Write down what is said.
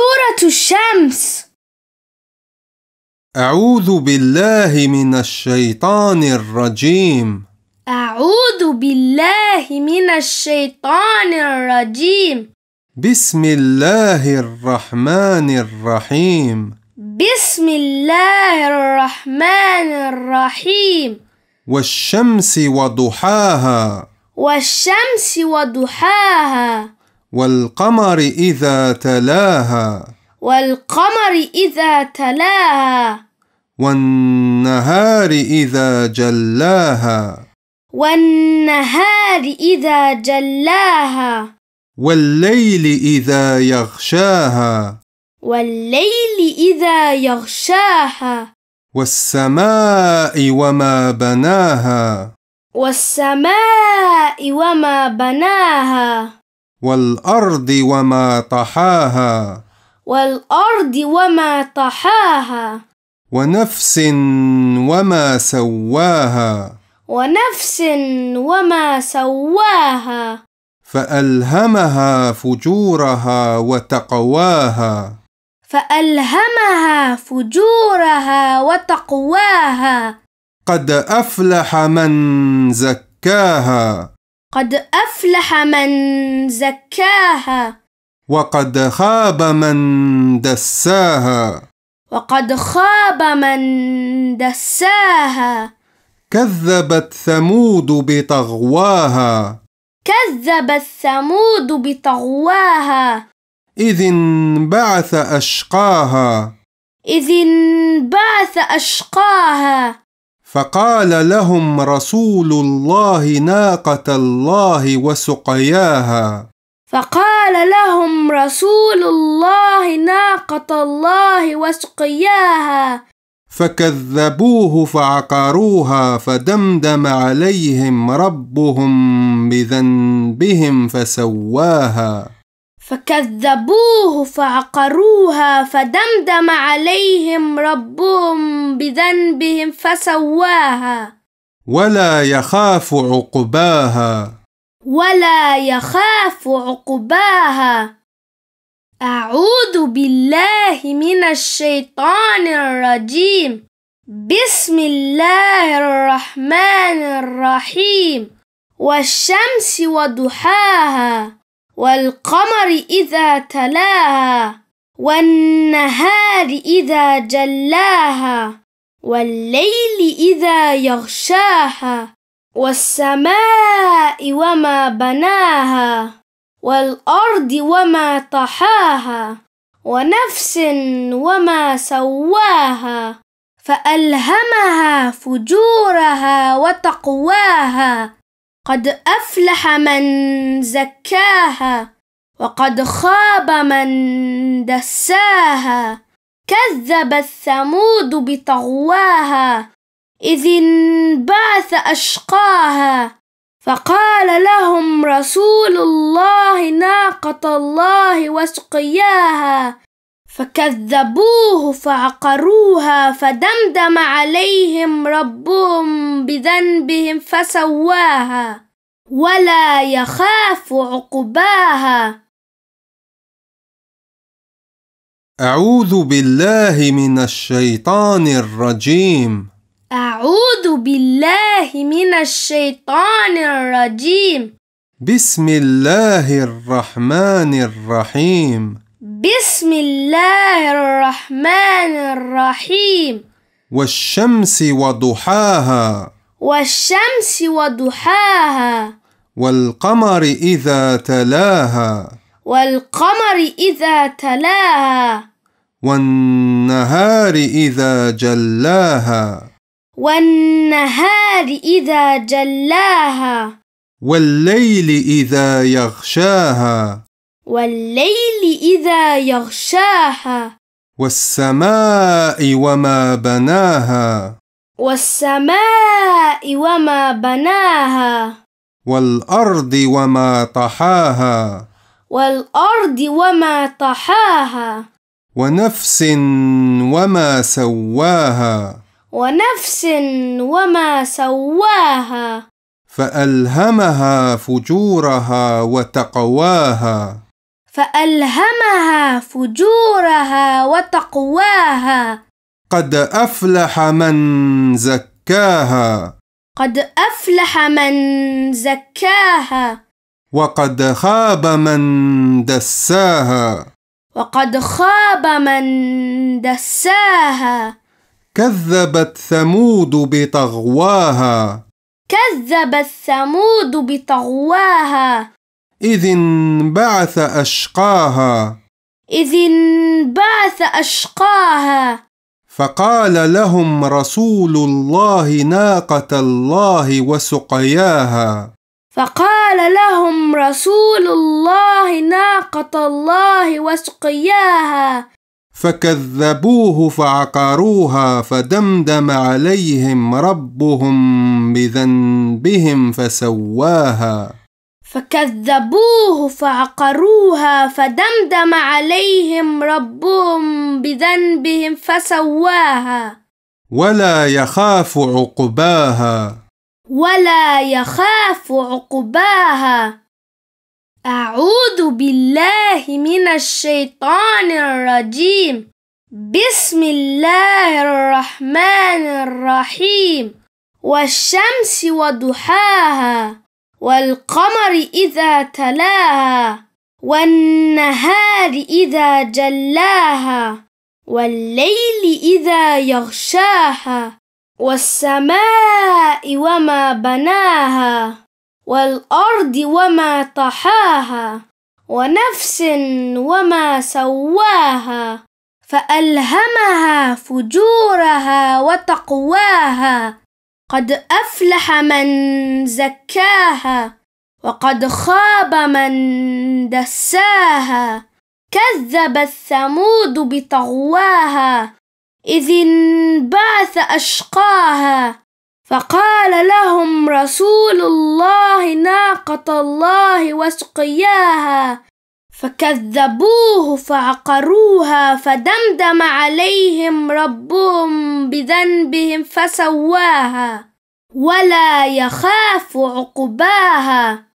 سورة الشمس أعوذ بالله من الشيطان الرجيم أعوذ بالله من الشيطان الرجيم بسم الله الرحمن الرحيم بسم الله الرحمن الرحيم والشمس وضحاها والشمس وضحاها والقمر إذا تلاها والقمر إذا تلاها والنهار إذا جلاها والنهار إذا جلاها والليل إذا يغشاها والليل إذا يغشاها والسماء وما بناها والسماء وما بناها والأرض وما طحاها والأرض وما طحاها ونفس وما سواها ونفس وما سواها فألهمها فجورها وتقواها فألهمها فجورها وتقواها قد أفلح من زكاها قد أفلح من زكاها وقد خاب من دساها وقد خاب من دساها كذبت ثمود بطغواها كذبت ثمود بطغواها إذ انبعث أشقاها إذ انبعث أشقاها فقال لهم رسول الله ناقة الله وسقياها فقال لهم رسول الله ناقة الله وسقياها فكذبوه فعقروها فدمدم عليهم ربهم بذنبهم فسواها فكذبوه فعقروها فدمدم عليهم ربهم بذنبهم فسواها ولا يخاف عقباها ولا يخاف عقباها أعوذ بالله من الشيطان الرجيم بسم الله الرحمن الرحيم والشمس وضحاها والقمر إذا تلاها والنهار إذا جلاها والليل إذا يغشاها والسماء وما بناها والأرض وما طحاها ونفس وما سواها فألهمها فجورها وتقواها قد أفلح من زكاها وقد خاب من دساها كذب الثمود بطغواها إذ انبعث أشقاها فقال لهم رسول الله ناقة الله وسقياها فكذبوه فعقروها فدمدم عليهم ربهم بذنبهم فسواها ولا يخاف عقباها أعوذ بالله من الشيطان الرجيم أعوذ بالله من الشيطان الرجيم بسم الله الرحمن الرحيم بسم الله الرحمن الرحيم والشمس وضحاها والشمس وضحاها والقمر إذا تلاها والقمر إذا تلاها والنهار إذا جلاها والنهار إذا جلاها والليل إذا يغشاها والليل إذا يغشاها والسماء وما بناها والسماء وما بناها والأرض وما طحاها والأرض وما طحاها ونفس وما سواها ونفس وما سواها فألهمها فجورها وتقواها فألهمها فجورها وتقواها قد أفلح من زكاها قد أفلح من زكاها وقد خاب من دساها وقد خاب من دساها كذبت ثمود بطغواها كذبت ثمود بطغواها إذ انبعث أشقاها إذ انبعث أشقاها فقال لهم رسول الله ناقة الله وسقياها فقال لهم رسول الله ناقة الله وسقياها فكذبوه فعقروها فدمدم عليهم ربهم بذنبهم فسواها فكذبوه فعقروها فدمدم عليهم ربهم بذنبهم فسواها ولا يخاف عقباها ولا يخاف عقباها أعوذ بالله من الشيطان الرجيم بسم الله الرحمن الرحيم والشمس وضحاها والقمر إذا تلاها والنهار إذا جلاها والليل إذا يغشاها والسماء وما بناها والأرض وما طحاها ونفس وما سواها فألهمها فجورها وتقواها قد أفلح من زكاها وقد خاب من دساها كذب الثمود بطغواها إذ انبعث أشقاها فقال لهم رسول الله ناقة الله وسقياها فكذبوه فعقروها فدمدم عليهم ربهم بذنبهم فسواها ولا يخاف عقباها